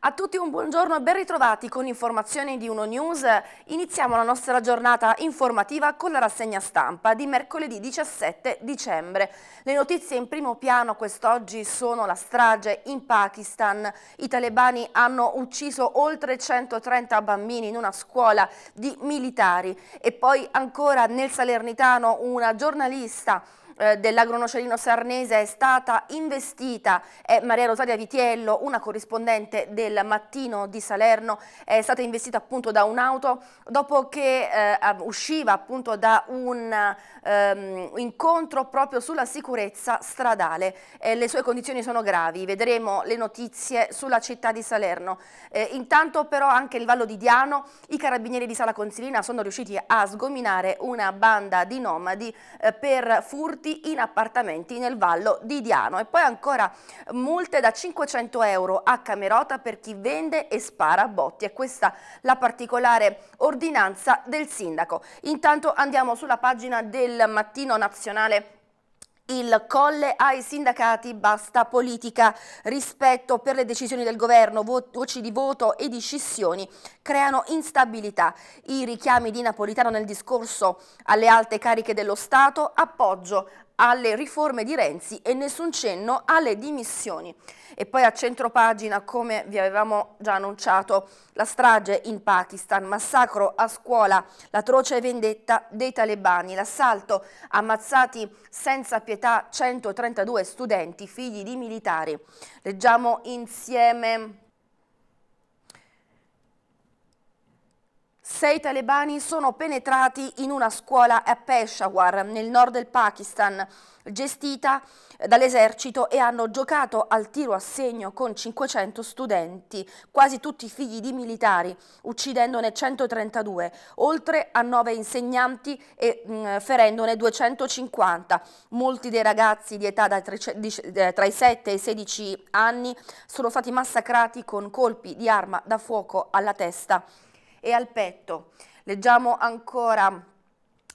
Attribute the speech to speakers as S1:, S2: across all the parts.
S1: A tutti un buongiorno e ben ritrovati con informazioni di Uno News. Iniziamo la nostra giornata informativa con la rassegna stampa di mercoledì 17 dicembre. Le notizie in primo piano quest'oggi sono la strage in Pakistan. I talebani hanno ucciso oltre 130 bambini in una scuola di militari e poi ancora nel Salernitano una giornalista eh, dell'agronocerino sarnese è stata investita e Maria Rosaria Vitiello, una corrispondente del Mattino di Salerno, è stata investita appunto da un'auto dopo che eh, usciva appunto da un ehm, incontro proprio sulla sicurezza stradale. Eh, le sue condizioni sono gravi, vedremo le notizie sulla città di Salerno. Eh, intanto però anche il Vallo di Diano, i carabinieri di Sala Consilina sono riusciti a sgominare una banda di nomadi eh, per furti tutti in appartamenti nel Vallo di Diano. E poi ancora multe da 500 euro a Camerota per chi vende e spara botti. E questa la particolare ordinanza del sindaco. Intanto andiamo sulla pagina del Mattino Nazionale il colle ai sindacati, basta politica. Rispetto per le decisioni del governo, voci di voto e di scissioni creano instabilità. I richiami di Napolitano nel discorso alle alte cariche dello Stato, appoggio alle riforme di Renzi e nessun cenno alle dimissioni. E poi a centro pagina, come vi avevamo già annunciato, la strage in Pakistan, massacro a scuola, l'atroce vendetta dei talebani, l'assalto, ammazzati senza pietà 132 studenti, figli di militari. Leggiamo insieme Sei talebani sono penetrati in una scuola a Peshawar, nel nord del Pakistan, gestita dall'esercito e hanno giocato al tiro a segno con 500 studenti, quasi tutti figli di militari, uccidendone 132, oltre a 9 insegnanti e mh, mm, ferendone 250. Molti dei ragazzi di età eh, tra i 7 e i 16 anni sono stati massacrati con colpi di arma da fuoco alla testa e al petto. Leggiamo ancora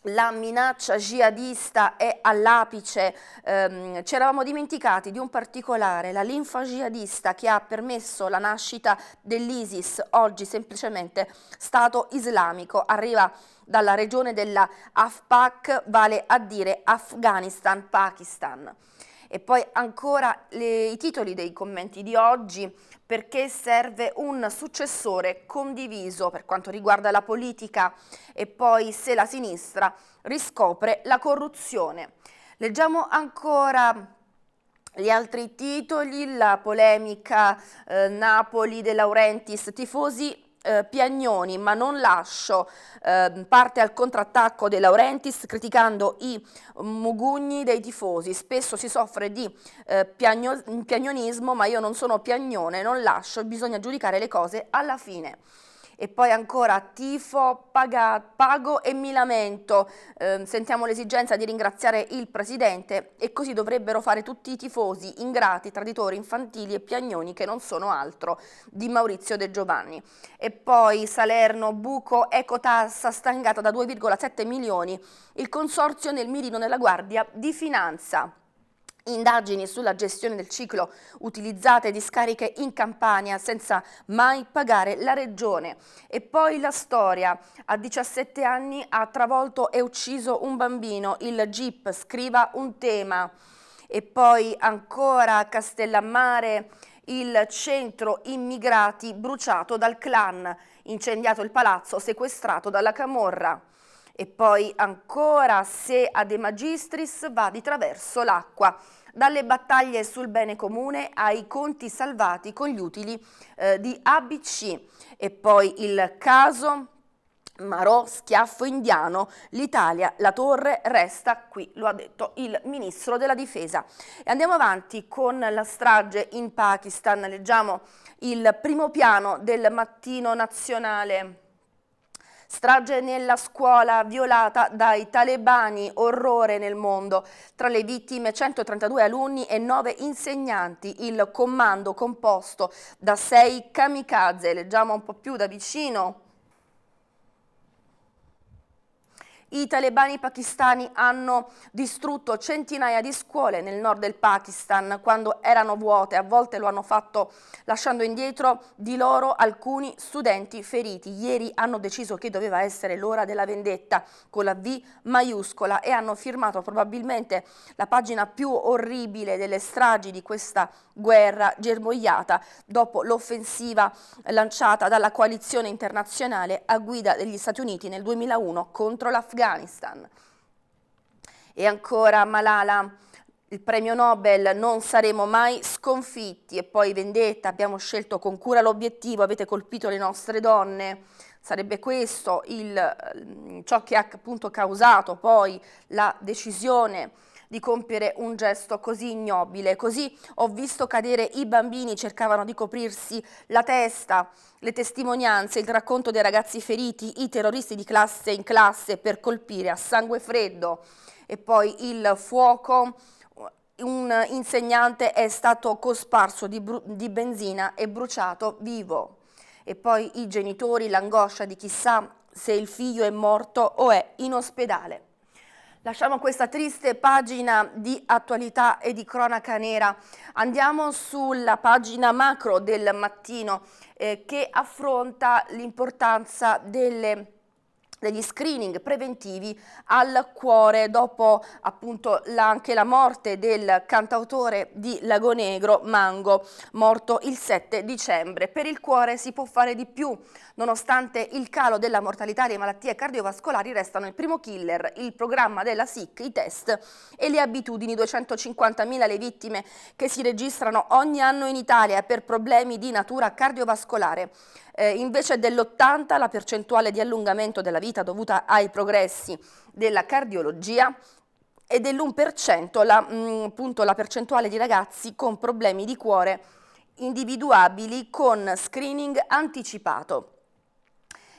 S1: la minaccia jihadista è all'apice, ehm, ci eravamo dimenticati di un particolare, la linfa jihadista che ha permesso la nascita dell'ISIS, oggi semplicemente Stato islamico, arriva dalla regione della Afpak, vale a dire Afghanistan, Pakistan. E poi ancora le, i titoli dei commenti di oggi, perché serve un successore condiviso per quanto riguarda la politica e poi se la sinistra riscopre la corruzione. Leggiamo ancora gli altri titoli, la polemica eh, Napoli De Laurentiis, tifosi eh, Piagnoni, ma non lascio, eh, parte al contrattacco De Laurentiis criticando i mugugni dei tifosi. Spesso si soffre di eh, piagno, piagnonismo, ma io non sono piagnone, non lascio, bisogna giudicare le cose alla fine. E poi ancora tifo, paga, pago e mi lamento. Eh, sentiamo l'esigenza di ringraziare il Presidente e così dovrebbero fare tutti i tifosi, ingrati, traditori, infantili e piagnoni che non sono altro, di Maurizio De Giovanni. E poi Salerno, Buco, Ecotassa stangata da 2,7 milioni, il consorzio nel mirino della Guardia di Finanza. Indagini sulla gestione del ciclo utilizzate discariche in Campania senza mai pagare la regione. E poi la storia. A 17 anni ha travolto e ucciso un bambino. Il Jeep scriva un tema. E poi ancora a Castellammare il centro immigrati bruciato dal clan, incendiato il palazzo, sequestrato dalla camorra. E poi ancora se a De Magistris va di traverso l'acqua dalle battaglie sul bene comune ai conti salvati con gli utili eh, di ABC e poi il caso Marò, schiaffo indiano, l'Italia, la torre resta qui, lo ha detto il ministro della difesa. E andiamo avanti con la strage in Pakistan, leggiamo il primo piano del mattino nazionale Strage nella scuola violata dai talebani, orrore nel mondo. Tra le vittime 132 alunni e 9 insegnanti, il comando composto da 6 kamikaze. Leggiamo un po' più da vicino. I talebani pakistani hanno distrutto centinaia di scuole nel nord del Pakistan quando erano vuote, a volte lo hanno fatto lasciando indietro di loro alcuni studenti feriti. Ieri hanno deciso che doveva essere l'ora della vendetta con la V maiuscola e hanno firmato probabilmente la pagina più orribile delle stragi di questa guerra germogliata dopo l'offensiva lanciata dalla coalizione internazionale a guida degli Stati Uniti nel 2001 contro l'Afghanistan. Afghanistan. E ancora Malala, il premio Nobel non saremo mai sconfitti e poi vendetta, abbiamo scelto con cura l'obiettivo, avete colpito le nostre donne. Sarebbe questo il, ehm, ciò che ha appunto causato poi la decisione di compiere un gesto così ignobile. Così ho visto cadere i bambini, cercavano di coprirsi la testa, le testimonianze, il racconto dei ragazzi feriti, i terroristi di classe in classe per colpire a sangue freddo e poi il fuoco un insegnante è stato cosparso di, di, benzina e bruciato vivo. E poi i genitori, l'angoscia di chissà se il figlio è morto o è in ospedale. Lasciamo questa triste pagina di attualità e di cronaca nera. Andiamo sulla pagina macro del mattino eh, che affronta l'importanza delle degli screening preventivi al cuore dopo appunto la, anche la morte del cantautore di Lagonegro Mango morto il 7 dicembre. Per il cuore si può fare di più nonostante il calo della mortalità le malattie cardiovascolari restano il primo killer, il programma della SIC, i test e le abitudini 250.000 le vittime che si registrano ogni anno in Italia per problemi di natura cardiovascolare eh, invece dell'80 la percentuale di allungamento della vita dovuta ai progressi della cardiologia e dell'1% la, mh, mm, la percentuale di ragazzi con problemi di cuore individuabili con screening anticipato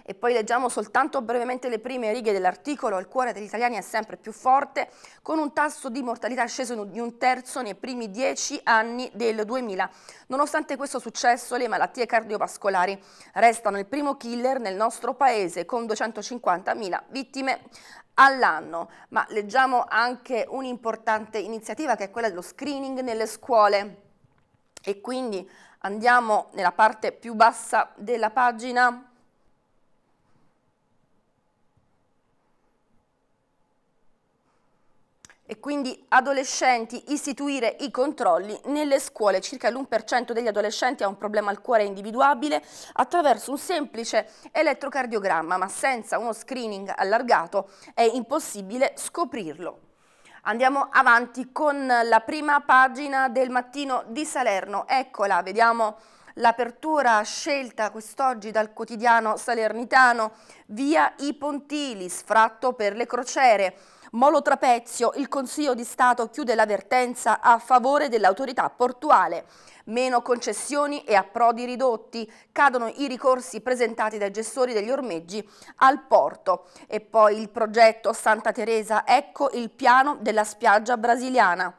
S1: e poi leggiamo soltanto brevemente le prime righe dell'articolo, il cuore degli italiani è sempre più forte, con un tasso di mortalità sceso di un terzo nei primi dieci anni del 2000. Nonostante questo successo, le malattie cardiovascolari restano il primo killer nel nostro paese, con 250.000 vittime all'anno, ma leggiamo anche un'importante iniziativa che è quella dello screening nelle scuole e quindi andiamo nella parte più bassa della pagina e quindi adolescenti istituire i controlli nelle scuole. Circa l'1% degli adolescenti ha un problema al cuore individuabile attraverso un semplice elettrocardiogramma, ma senza uno screening allargato è impossibile scoprirlo. Andiamo avanti con la prima pagina del mattino di Salerno. Eccola, vediamo l'apertura scelta quest'oggi dal quotidiano salernitano via i Pontili, sfratto per le crociere. Molo Trapezio, il Consiglio di Stato chiude l'avvertenza a favore dell'autorità portuale. Meno concessioni e approdi ridotti, cadono i ricorsi presentati dai gestori degli ormeggi al porto. E poi il progetto Santa Teresa, ecco il piano della spiaggia brasiliana.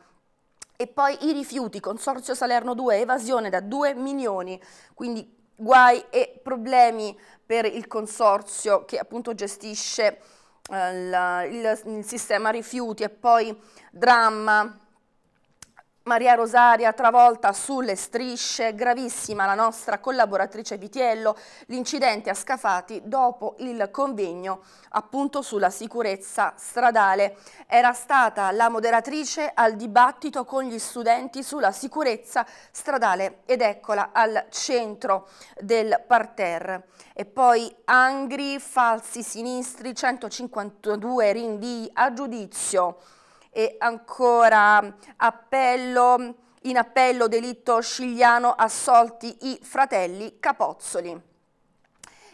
S1: E poi i rifiuti, Consorzio Salerno 2, evasione da 2 milioni, quindi guai e problemi per il consorzio che appunto gestisce eh, la, il, il sistema rifiuti e poi dramma Maria Rosaria travolta sulle strisce, gravissima la nostra collaboratrice Vitiello, l'incidente a Scafati dopo il convegno appunto sulla sicurezza stradale. Era stata la moderatrice al dibattito con gli studenti sulla sicurezza stradale ed eccola al centro del parterre. E poi Angri, falsi sinistri, 152 rinvii a giudizio e ancora appello, in appello delitto scigliano assolti i fratelli Capozzoli.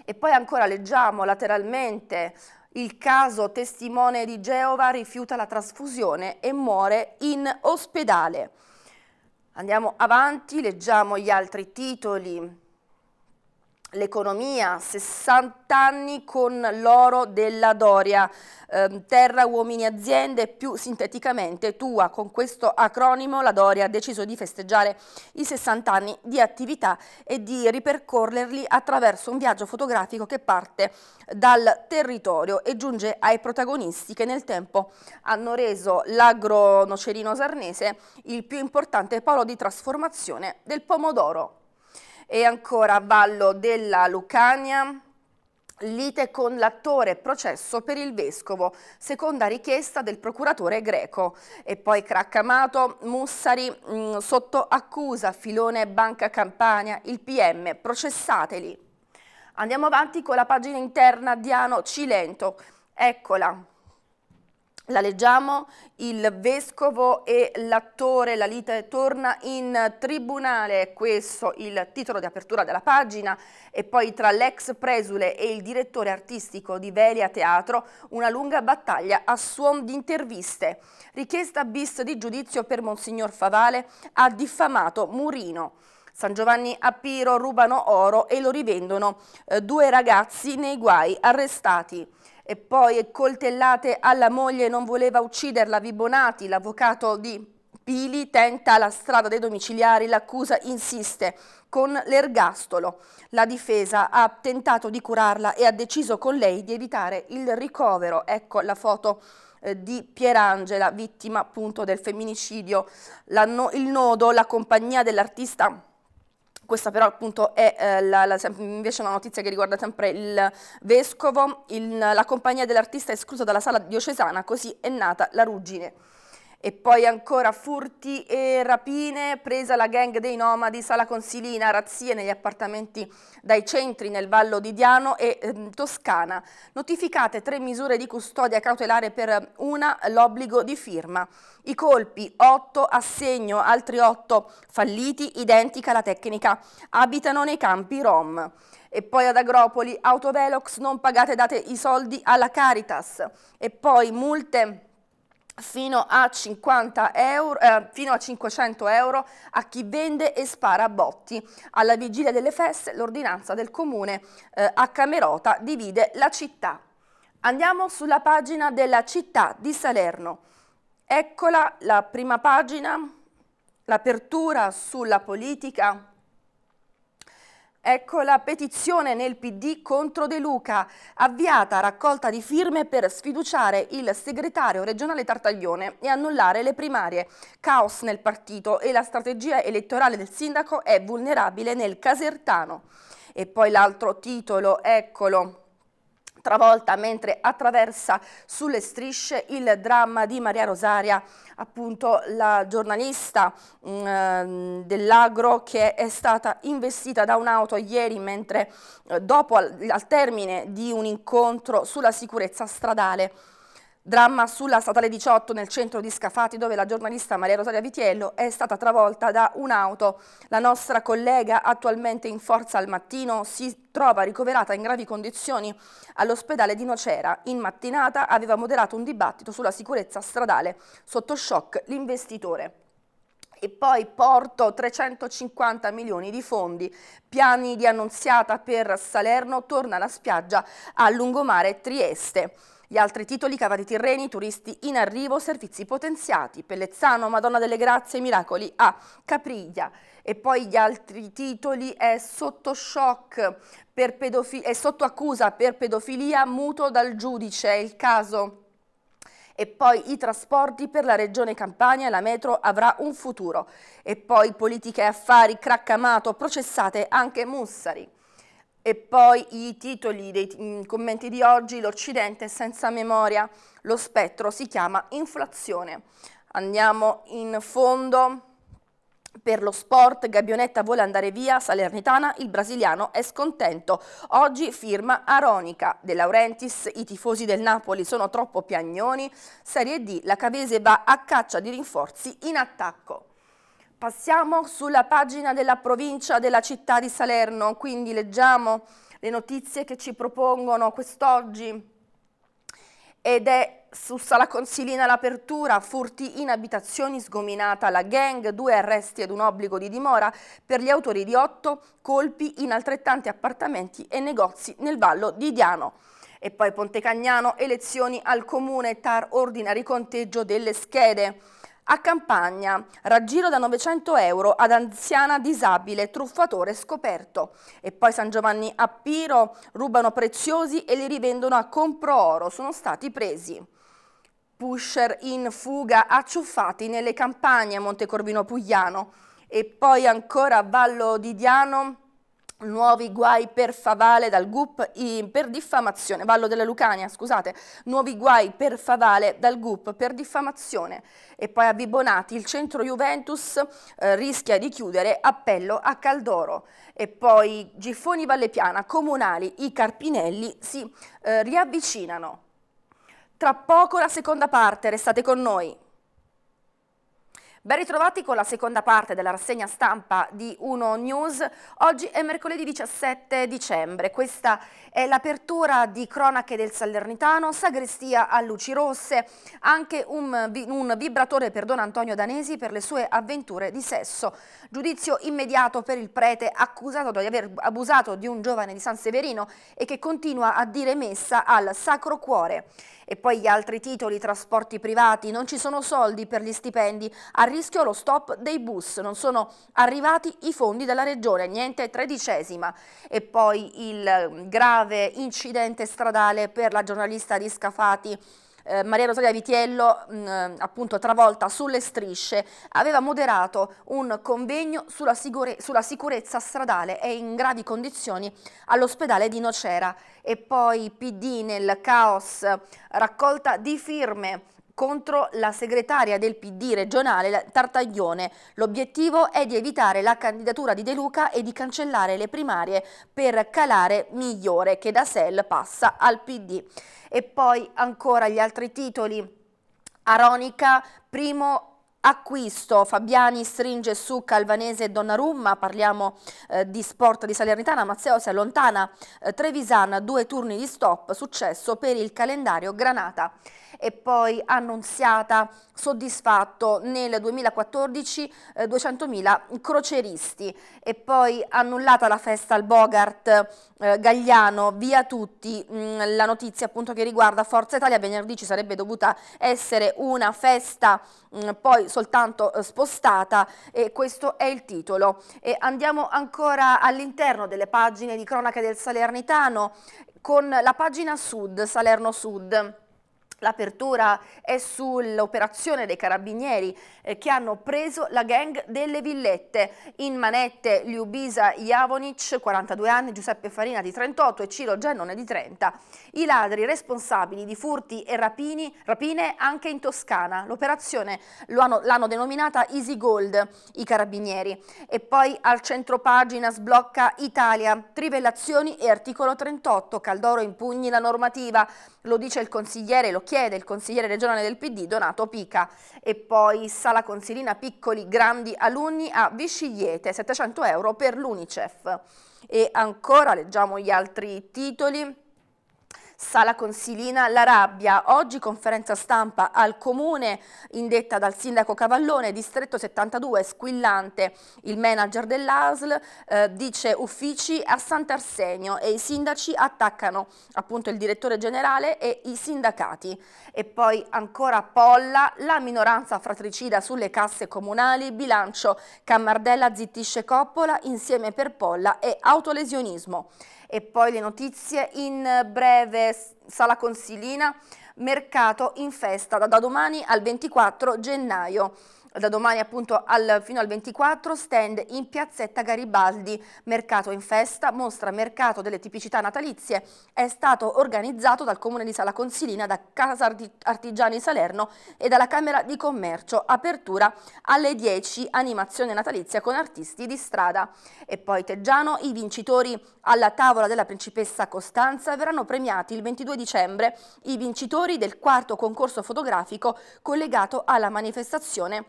S1: E poi ancora leggiamo lateralmente il caso testimone di Geova rifiuta la trasfusione e muore in ospedale. Andiamo avanti, leggiamo gli altri titoli L'economia, 60 anni con l'oro della Doria, eh, terra, uomini, aziende, più sinteticamente tua. Con questo acronimo la Doria ha deciso di festeggiare i 60 anni di attività e di ripercorrerli attraverso un viaggio fotografico che parte dal territorio e giunge ai protagonisti che nel tempo hanno reso l'agro nocerino sarnese il più importante polo di trasformazione del pomodoro e ancora Vallo della Lucania, lite con l'attore, processo per il vescovo, seconda richiesta del procuratore greco. E poi Craccamato, Mussari mh, mm, sotto accusa, Filone Banca Campania, il PM, processateli. Andiamo avanti con la pagina interna Diano Cilento. Eccola, la leggiamo, il vescovo e l'attore, la lite torna in tribunale, è questo il titolo di apertura della pagina, e poi tra l'ex presule e il direttore artistico di Velia Teatro una lunga battaglia a suon di interviste. Richiesta bis di giudizio per Monsignor Favale ha diffamato Murino. San Giovanni a Piro rubano oro e lo rivendono eh, due ragazzi nei guai arrestati e poi coltellate alla moglie non voleva ucciderla Vibonati, l'avvocato di Pili tenta la strada dei domiciliari, l'accusa insiste con l'ergastolo. La difesa ha tentato di curarla e ha deciso con lei di evitare il ricovero. Ecco la foto eh, di Pierangela, vittima appunto del femminicidio. La no, il nodo, la compagnia dell'artista questa però appunto è eh, la, la, invece una notizia che riguarda sempre il vescovo, il, la compagnia dell'artista esclusa dalla sala diocesana, così è nata la ruggine. E poi ancora furti e rapine, presa la gang dei nomadi, sala consilina, razzie negli appartamenti dai centri nel Vallo di Diano e eh, Toscana. Notificate tre misure di custodia cautelare per una, l'obbligo di firma. I colpi 8 assegno, altri 8 falliti, identica la tecnica. Abitano nei campi Rom. E poi ad Agropoli, autovelox non pagate date i soldi alla Caritas. E poi multe fino a, euro, eh, fino a 500 euro a chi vende e spara botti. Alla vigilia delle feste l'ordinanza del comune eh, a Camerota divide la città. Andiamo sulla pagina della città di Salerno. Eccola la prima pagina, l'apertura sulla politica Ecco la petizione nel PD contro De Luca, avviata raccolta di firme per sfiduciare il segretario regionale Tartaglione e annullare le primarie. Caos nel partito e la strategia elettorale del sindaco è vulnerabile nel Casertano. E poi l'altro titolo, eccolo, travolta mentre attraversa sulle strisce il dramma di Maria Rosaria, appunto la giornalista mm, ehm, dell'Agro che è stata investita da un'auto ieri mentre eh, dopo al, al termine di un incontro sulla sicurezza stradale. Dramma sulla statale 18 nel centro di Scafati dove la giornalista Maria Rosaria Vitiello è stata travolta da un'auto. La nostra collega attualmente in forza al mattino si trova ricoverata in gravi condizioni all'ospedale di Nocera. In mattinata aveva moderato un dibattito sulla sicurezza stradale. Sotto shock l'investitore e poi Porto 350 milioni di fondi. Piani di annunziata per Salerno, torna la spiaggia a lungomare Trieste. Gli altri titoli Cavati Tirreni, turisti in arrivo, servizi potenziati, Pellezzano, Madonna delle Grazie, Miracoli a Capriglia. E poi gli altri titoli è sotto shock per è sotto accusa per pedofilia, muto dal giudice, il caso e poi i trasporti per la regione Campania la metro avrà un futuro. E poi politica e affari, craccamato, processate anche Mussari. E poi i titoli dei mm, commenti di oggi, l'Occidente senza memoria, lo spettro si chiama inflazione. Andiamo in fondo per lo sport, Gabionetta vuole andare via, Salernitana, il brasiliano è scontento. Oggi firma Aronica, De Laurentiis, i tifosi del Napoli sono troppo piagnoni, Serie D, la Cavese va a caccia di rinforzi in attacco. Passiamo sulla pagina della provincia della città di Salerno, quindi leggiamo le notizie che ci propongono quest'oggi ed è su Sala Consilina l'apertura, furti in abitazioni, sgominata la gang, due arresti ed un obbligo di dimora per gli autori di otto colpi in altrettanti appartamenti e negozi nel Vallo di Diano. E poi Pontecagnano, elezioni al comune, tar ordina riconteggio delle schede. A Campagna, raggiro da 900 euro ad anziana disabile, truffatore scoperto. E poi San Giovanni a Piro, rubano preziosi e li rivendono a comprooro, sono stati presi. Pusher in fuga, acciuffati nelle campagne a Montecorvino Pugliano. E poi ancora a Vallo di Diano, Nuovi guai per Favale dal GUP in, per diffamazione, Vallo della Lucania, scusate, nuovi guai per Favale dal GUP per diffamazione. E poi a Bibonati il centro Juventus eh, rischia di chiudere, appello a Caldoro. E poi Giffoni Vallepiana, Comunali, i Carpinelli si eh, riavvicinano. Tra poco la seconda parte, restate con noi. Ben ritrovati con la seconda parte della rassegna stampa di Uno News. Oggi è mercoledì 17 dicembre. Questa è l'apertura di Cronache del Salernitano, sagrestia a luci rosse, anche un, un, vibratore per Don Antonio Danesi per le sue avventure di sesso. Giudizio immediato per il prete accusato di aver abusato di un giovane di San Severino e che continua a dire messa al Sacro Cuore. E poi gli altri titoli, trasporti privati, non ci sono soldi per gli stipendi, a rischio lo stop dei bus, non sono arrivati i fondi della regione, niente tredicesima. E poi il mm, grave incidente stradale per la giornalista di Scafati eh, Maria Rosaria Vitiello, mh, mm, eh, appunto travolta sulle strisce, aveva moderato un convegno sulla, sulla sicurezza stradale e in gravi condizioni all'ospedale di Nocera. E poi PD nel caos, raccolta di firme contro la segretaria del PD regionale Tartaglione. L'obiettivo è di evitare la candidatura di De Luca e di cancellare le primarie per calare migliore che da SEL passa al PD. E poi ancora gli altri titoli. Aronica, primo acquisto. Fabiani stringe su Calvanese e Donnarumma, parliamo eh, di sport di Salernitana, Mazzeo si allontana, eh, Trevisan due turni di stop, successo per il calendario Granata e poi annunziata soddisfatto nel 2014 eh, 200.000 croceristi e poi annullata la festa al Bogart eh, Gagliano via tutti mh, mm, la notizia appunto che riguarda Forza Italia venerdì ci sarebbe dovuta essere una festa mh, mm, poi soltanto eh, spostata e questo è il titolo e andiamo ancora all'interno delle pagine di cronaca del Salernitano con la pagina sud Salerno Sud L'apertura è sull'operazione dei carabinieri eh, che hanno preso la gang delle villette. In manette Liubisa Javonic, 42 anni, Giuseppe Farina di 38 e Ciro Giannone di 30. I ladri responsabili di furti e rapini, rapine anche in Toscana. L'operazione l'hanno denominata Easy Gold, i carabinieri. E poi al centro pagina sblocca Italia, trivellazioni e articolo 38. Caldoro impugni la normativa, lo dice il consigliere, lo chiede il consigliere regionale del PD Donato Pica e poi Sala Consilina Piccoli Grandi Alunni a Viscigliete 700 euro per l'Unicef e ancora leggiamo gli altri titoli Sala Consilina, la rabbia. Oggi conferenza stampa al comune indetta dal sindaco Cavallone, distretto 72, squillante. Il manager dell'ASL eh, dice uffici a Sant'Arsenio e i sindaci attaccano appunto il direttore generale e i sindacati. E poi ancora Polla, la minoranza fratricida sulle casse comunali, bilancio Cammardella zittisce Coppola insieme per Polla e autolesionismo e poi le notizie in breve sala consilina mercato in festa da domani al 24 gennaio da domani appunto al, fino al 24, stand in piazzetta Garibaldi, mercato in festa, mostra mercato delle tipicità natalizie, è stato organizzato dal Comune di Sala Consilina, da Casa Artigiani Salerno e dalla Camera di Commercio, apertura alle 10, animazione natalizia con artisti di strada. E poi Teggiano, i vincitori alla tavola della principessa Costanza verranno premiati il 22 dicembre i vincitori del quarto concorso fotografico collegato alla manifestazione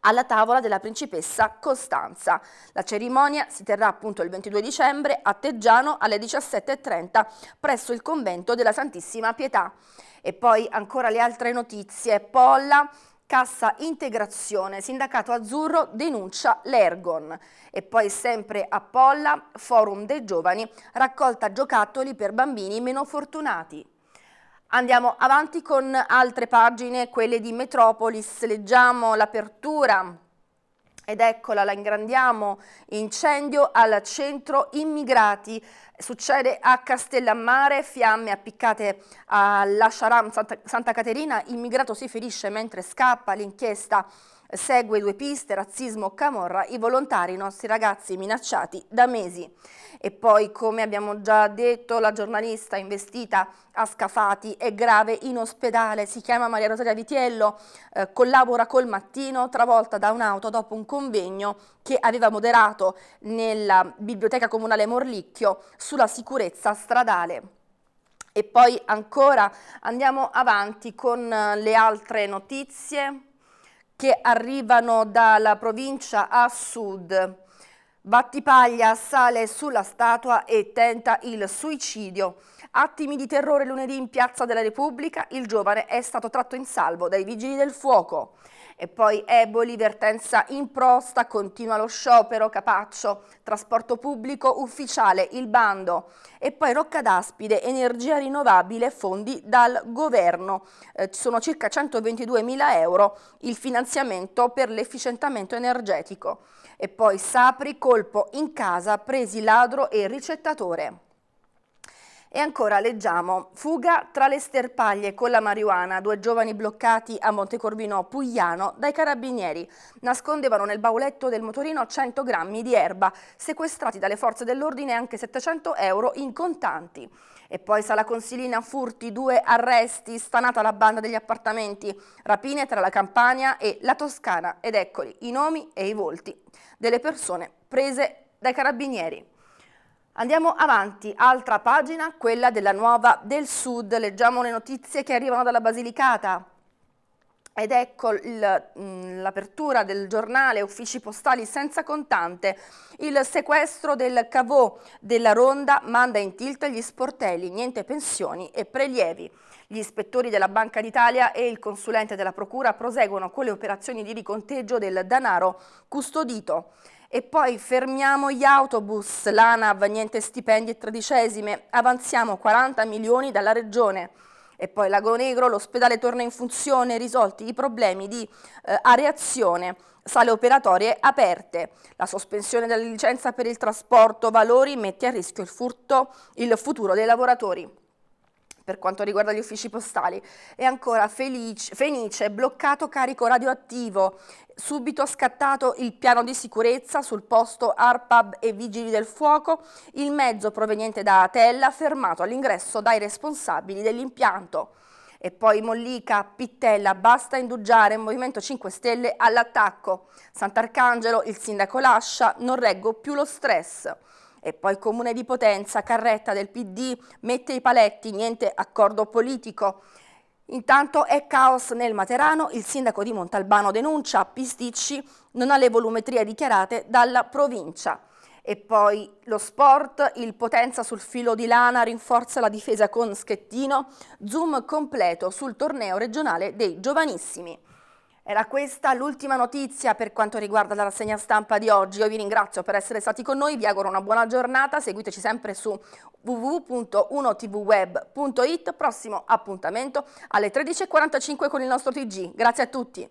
S1: alla tavola della principessa Costanza. La cerimonia si terrà appunto il 22 dicembre a Teggiano alle 17.30 presso il convento della Santissima Pietà. E poi ancora le altre notizie. Polla Cassa Integrazione, Sindacato Azzurro denuncia l'Ergon. E poi sempre a Polla, Forum dei Giovani, raccolta giocattoli per bambini meno fortunati. Andiamo avanti con altre pagine, quelle di Metropolis, leggiamo l'apertura ed eccola, la ingrandiamo, incendio al centro immigrati, succede a Castellammare, fiamme appiccate alla Sharam Santa, Santa Caterina, immigrato si ferisce mentre scappa, l'inchiesta Segue due piste, razzismo, camorra, i volontari, i nostri ragazzi minacciati da mesi. E poi, come abbiamo già detto, la giornalista investita a Scafati è grave in ospedale, si chiama Maria Rosaria Vitiello, eh, collabora col mattino, travolta da un'auto dopo un convegno che aveva moderato nella biblioteca comunale Morlicchio sulla sicurezza stradale. E poi ancora andiamo avanti con eh, le altre notizie che arrivano dalla provincia a sud. Battipaglia sale sulla statua e tenta il suicidio. Attimi di terrore lunedì in Piazza della Repubblica, il giovane è stato tratto in salvo dai vigili del fuoco. E poi Eboli, vertenza in prosta, continua lo sciopero, Capaccio, trasporto pubblico, ufficiale, il bando. E poi Rocca d'Aspide, energia rinnovabile, fondi dal governo. Eh, sono circa 122 mila euro il finanziamento per l'efficientamento energetico. E poi Sapri, colpo in casa, presi ladro e ricettatore. E ancora leggiamo, fuga tra le sterpaglie con la marijuana, due giovani bloccati a Montecorvino Pugliano dai carabinieri. Nascondevano nel bauletto del motorino 100 grammi di erba, sequestrati dalle forze dell'ordine anche 700 euro in contanti. E poi Sala Consilina furti, due arresti, stanata la banda degli appartamenti, rapine tra la Campania e la Toscana ed eccoli i nomi e i volti delle persone prese dai carabinieri. Andiamo avanti, altra pagina, quella della Nuova del Sud. Leggiamo le notizie che arrivano dalla Basilicata. Ed ecco mm, l'apertura del giornale Uffici postali senza contante. Il sequestro del cavò della Ronda manda in tilt gli sportelli, niente pensioni e prelievi. Gli ispettori della Banca d'Italia e il consulente della Procura proseguono con le operazioni di riconteggio del denaro custodito. E poi fermiamo gli autobus, l'ANAV, niente stipendi e tredicesime, avanziamo 40 milioni dalla regione. E poi Lago Negro, l'ospedale torna in funzione, risolti i problemi di eh, areazione, sale operatorie aperte, la sospensione della licenza per il trasporto valori mette a rischio il, furto, il futuro dei lavoratori per quanto riguarda gli uffici postali. E ancora Felice, Fenice, bloccato carico radioattivo, subito scattato il piano di sicurezza sul posto ARPAB e Vigili del Fuoco, il mezzo proveniente da Atella fermato all'ingresso dai responsabili dell'impianto. E poi Mollica, Pittella, basta indugiare Movimento 5 Stelle all'attacco. Sant'Arcangelo, il sindaco lascia, non reggo più lo stress. E poi Comune di Potenza, carretta del PD, mette i paletti, niente accordo politico. Intanto è caos nel Materano, il sindaco di Montalbano denuncia, Pisticci non ha le volumetrie dichiarate dalla provincia. E poi lo sport, il Potenza sul filo di lana rinforza la difesa con Schettino, zoom completo sul torneo regionale dei giovanissimi. Era questa l'ultima notizia per quanto riguarda la rassegna stampa di oggi. Io vi ringrazio per essere stati con noi, vi auguro una buona giornata, seguiteci sempre su www.1tvweb.it, prossimo appuntamento alle 13.45 con il nostro TG. Grazie a tutti.